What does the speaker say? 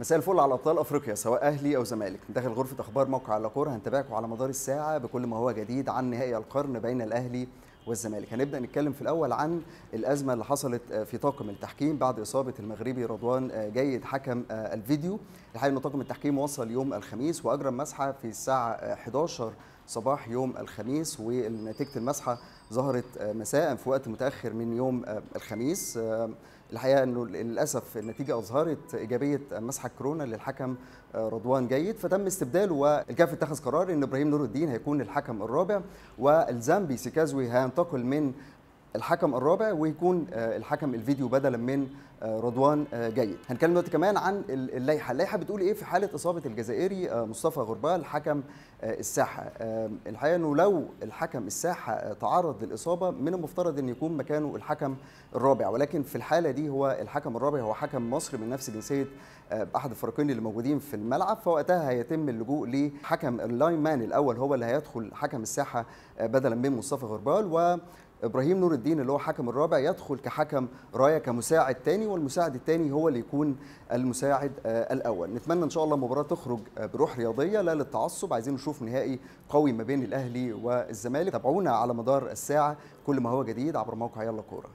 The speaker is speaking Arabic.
مساء الفل على ابطال افريقيا سواء اهلي او زمالك داخل غرفه اخبار موقع على كوره هنتابعكم على مدار الساعه بكل ما هو جديد عن نهائي القرن بين الاهلي والزمالك هنبدا نتكلم في الاول عن الازمه اللي حصلت آه، في طاقم التحكيم بعد اصابه المغربي رضوان آه، جيد حكم آه، الفيديو الحقيقه ان طاقم التحكيم وصل يوم الخميس واجرى مسحه في الساعه 11 صباح يوم الخميس ونتيجه المسحه ظهرت آه، مساء في وقت متاخر من يوم آه، الخميس آه، الحقيقه انه للاسف النتيجه اظهرت ايجابيه مسحه كورونا للحكم رضوان جيد فتم استبداله والكاف اتخذ قرار ان ابراهيم نور الدين هيكون الحكم الرابع والزامبي سيكازوي هينتقل من الحكم الرابع ويكون آه، الحكم الفيديو بدلا من آه، رضوان آه، جيد هنتكلم دلوقتي كمان عن اللائحه اللائحه بتقول ايه في حاله اصابه الجزائري مصطفى غربال حكم الساحه الحقيقه انه لو الحكم الساحه تعرض للاصابه من المفترض ان يكون مكانه الحكم الرابع ولكن في الحاله دي هو الحكم الرابع هو حكم مصر من نفس جنسيه احد الفريقين اللي موجودين في الملعب فوقتها هيتم اللجوء لحكم اللاين مان الاول هو اللي هيدخل حكم الساحه بدلا من مصطفى غربال و ابراهيم نور الدين اللي هو حكم الرابع يدخل كحكم رايه كمساعد تاني والمساعد التاني هو اللي يكون المساعد آه، الاول نتمنى ان شاء الله المباراه تخرج آه، بروح رياضيه لا للتعصب عايزين نشوف نهائي قوي ما بين الاهلي والزمالك تابعونا على مدار الساعه كل ما هو جديد عبر موقع يلا كوره